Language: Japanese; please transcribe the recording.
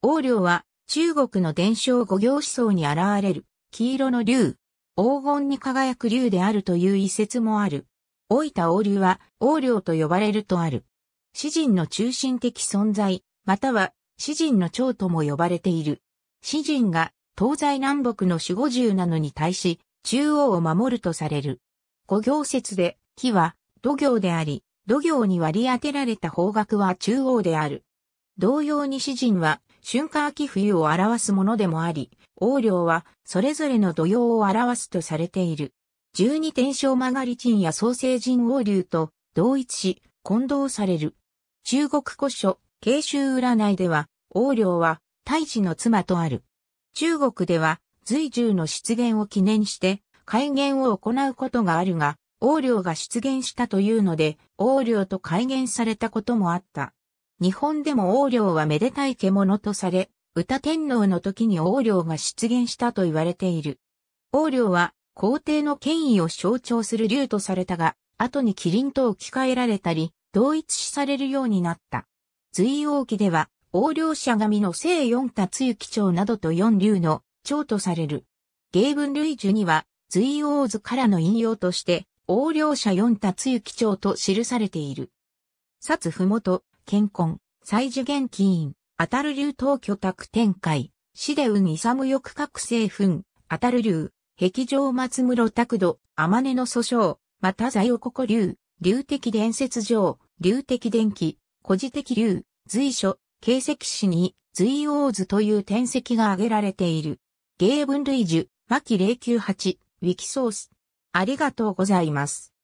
王陵は中国の伝承五行思想に現れる黄色の竜、黄金に輝く竜であるという一説もある。老いた王竜は王陵と呼ばれるとある。詩人の中心的存在、または詩人の長とも呼ばれている。詩人が東西南北の守護獣なのに対し、中央を守るとされる。五行説で、木は土行であり、土行に割り当てられた方角は中央である。同様に詩人は春夏秋冬を表すものでもあり、王領はそれぞれの土曜を表すとされている。十二天正曲がり鎮や創生人王流と同一し、混同される。中国古書、慶州占いでは、王領は大治の妻とある。中国では、随従の出現を記念して、改元を行うことがあるが、王領が出現したというので、王領と改元されたこともあった。日本でも王領はめでたい獣とされ、歌天皇の時に王領が出現したと言われている。王領は皇帝の権威を象徴する竜とされたが、後に麒麟と置き換えられたり、同一視されるようになった。随王記では、王領者神の聖四達行長などと四竜の長とされる。芸文類樹には、随王図からの引用として、王領者四達行長と記されている。札ふもと、健婚、再受元金当たる流東居宅展開、市で運勇欲覚醒粉、当たる流、壁上松室拓土、天音の訴訟、また在をここ流、流的伝説上、流的電気、古事的流、随所、形跡史に、随王図という転籍が挙げられている。芸分類樹、牧098、ウィキソース。ありがとうございます。